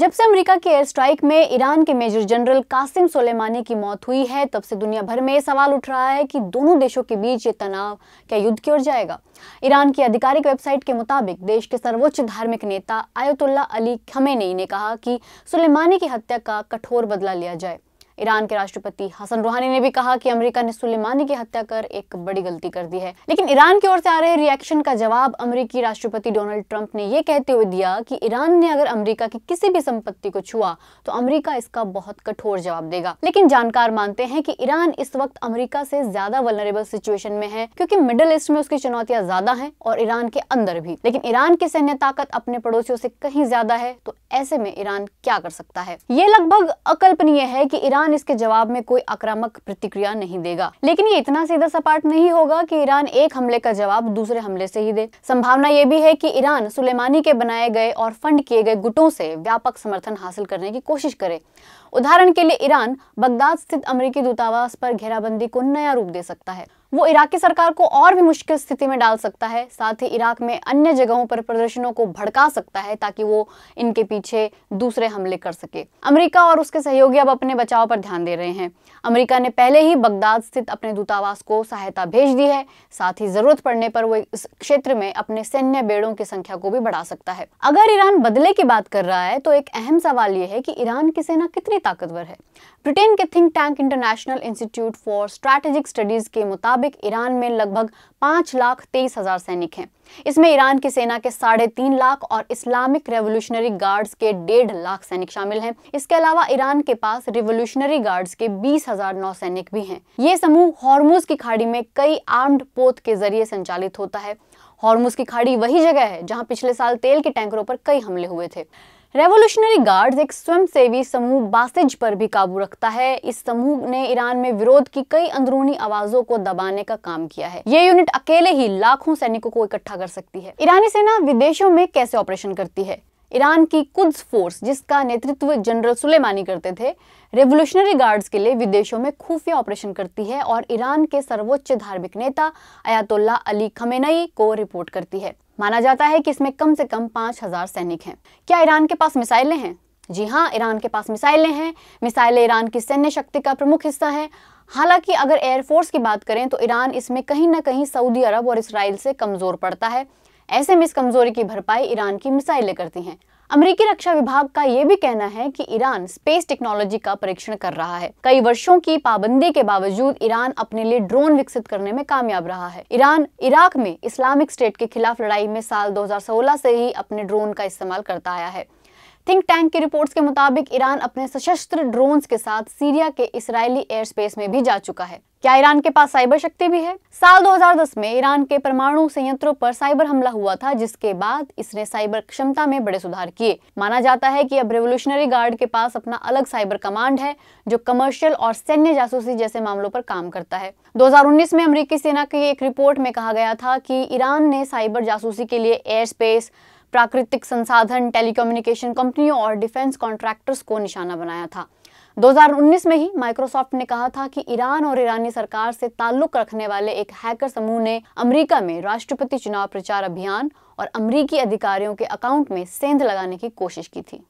जब से अमेरिका के एयर स्ट्राइक में ईरान के मेजर जनरल कासिम सोलेमानी की मौत हुई है तब से दुनिया भर में सवाल उठ रहा है कि दोनों देशों के बीच ये तनाव क्या युद्ध की ओर जाएगा ईरान की आधिकारिक वेबसाइट के मुताबिक देश के सर्वोच्च धार्मिक नेता आयतुल्ला अली खमेनी ने कहा कि सुलेमानी की हत्या का कठोर बदला लिया जाए ईरान के राष्ट्रपति हसन रूहानी ने भी कहा कि अमेरिका ने सुलेमानी की हत्या कर एक बड़ी गलती कर दी है लेकिन ईरान की ओर से आ रहे रिएक्शन का जवाब अमरीकी राष्ट्रपति डोनाल्ड ट्रंप ने यह कहते हुए दिया कि ईरान ने अगर अमरीका की किसी भी संपत्ति को छुआ तो अमरीका इसका बहुत कठोर जवाब देगा लेकिन जानकार मानते हैं की ईरान इस वक्त अमरीका से ज्यादा वनरेबल सिचुएशन में है क्योंकि मिडल ईस्ट में उसकी चुनौतियां ज्यादा है और ईरान के अंदर भी लेकिन ईरान की सैन्य ताकत अपने पड़ोसियों से कहीं ज्यादा है तो ऐसे में ईरान क्या कर सकता है ये लगभग अकल्पनीय है कि ईरान ईरान इसके जवाब में कोई आक्रामक प्रतिक्रिया नहीं देगा लेकिन ये इतना सीधा सपाट नहीं होगा कि ईरान एक हमले का जवाब दूसरे हमले से ही दे संभावना ये भी है कि ईरान सुलेमानी के बनाए गए और फंड किए गए गुटों से व्यापक समर्थन हासिल करने की कोशिश करे उदाहरण के लिए ईरान बगदाद स्थित अमरीकी दूतावास पर घेराबंदी को नया रूप दे सकता है वो इराकी सरकार को और भी मुश्किल स्थिति में डाल सकता है साथ ही इराक में अन्य जगहों पर प्रदर्शनों को भड़का सकता है ताकि वो इनके पीछे दूसरे हमले कर सके अमेरिका और उसके सहयोगी अब अपने बचाव पर ध्यान दे रहे हैं अमेरिका ने पहले ही बगदाद स्थित अपने दूतावास को सहायता भेज दी है साथ ही जरूरत पड़ने पर वो इस क्षेत्र में अपने सैन्य बेड़ों की संख्या को भी बढ़ा सकता है अगर ईरान बदले की बात कर रहा है तो एक अहम सवाल ये है कि ईरान की सेना कितनी ताकतवर है ब्रिटेन के think tank International Institute for Strategic Studies के मुताबिक मुताबिक ईरान में लगभग पांच लाख तेईस हजार सैनिक हैं इसमें ईरान की सेना के साढ़े तीन लाख और इस्लामिक रेवोल्यूशनरी गार्ड्स के डेढ़ लाख सैनिक शामिल हैं इसके अलावा ईरान के पास रिवोल्यूशनरी गार्ड्स के बीस हजार नौ सैनिक भी हैं ये समूह हॉर्मोज की खाड़ी में कई आर्म्ड पोत के जरिए संचालित होता है हॉर्मोज की खाड़ी वही जगह है जहाँ पिछले साल तेल के टैंकरों पर कई हमले हुए थे रेवोल्यूशनरी गार्ड्स एक स्वयंसेवी समूह बासिज पर भी काबू रखता है इस समूह ने ईरान में विरोध की कई अंदरूनी आवाजों को दबाने का काम किया है ये यूनिट अकेले ही लाखों सैनिकों को इकट्ठा कर सकती है ईरानी सेना विदेशों में कैसे ऑपरेशन करती है ईरान की कुद्स फोर्स जिसका नेतृत्व जनरल सुलेमानी करते थे रेवोल्यूशनरी गार्ड्स के लिए विदेशों में खुफिया ऑपरेशन करती है और ईरान के सर्वोच्च धार्मिक नेता अयातुल्ला अली खमेनई को रिपोर्ट करती है माना जाता है कि इसमें कम से कम पांच हज़ार सैनिक हैं क्या ईरान के पास मिसाइलें हैं जी हाँ ईरान के पास मिसाइलें हैं मिसाइलें ईरान की सैन्य शक्ति का प्रमुख हिस्सा है हालांकि अगर एयरफोर्स की बात करें तो ईरान इसमें कहीं ना कहीं सऊदी अरब और इसराइल से कमज़ोर पड़ता है ऐसे में इस कमज़ोरी की भरपाई ईरान की मिसाइलें करती हैं अमेरिकी रक्षा विभाग का ये भी कहना है कि ईरान स्पेस टेक्नोलॉजी का परीक्षण कर रहा है कई वर्षों की पाबंदी के बावजूद ईरान अपने लिए ड्रोन विकसित करने में कामयाब रहा है ईरान इराक में इस्लामिक स्टेट के खिलाफ लड़ाई में साल 2016 से ही अपने ड्रोन का इस्तेमाल करता आया है थिंक टैंक की रिपोर्ट्स के मुताबिक ईरान अपने सशस्त्र ड्रोन्स के साथ सीरिया के इसराइली एयर स्पेस में भी जा चुका है क्या ईरान के पास साइबर शक्ति भी है साल 2010 में ईरान के परमाणु संयंत्रों पर साइबर हमला हुआ था जिसके बाद इसने साइबर क्षमता में बड़े सुधार किए माना जाता है कि अब रेवोल्यूशनरी गार्ड के पास अपना अलग साइबर कमांड है जो कमर्शियल और सैन्य जासूसी जैसे मामलों पर काम करता है 2019 में अमरीकी सेना की एक रिपोर्ट में कहा गया था की ईरान ने साइबर जासूसी के लिए एयर स्पेस प्राकृतिक संसाधन टेलीकम्युनिकेशन कंपनियों और डिफेंस कॉन्ट्रैक्टर्स को निशाना बनाया था 2019 में ही माइक्रोसॉफ्ट ने कहा था कि ईरान और ईरानी सरकार से ताल्लुक रखने वाले एक हैकर समूह ने अमेरिका में राष्ट्रपति चुनाव प्रचार अभियान और अमरीकी अधिकारियों के अकाउंट में सेंध लगाने की कोशिश की थी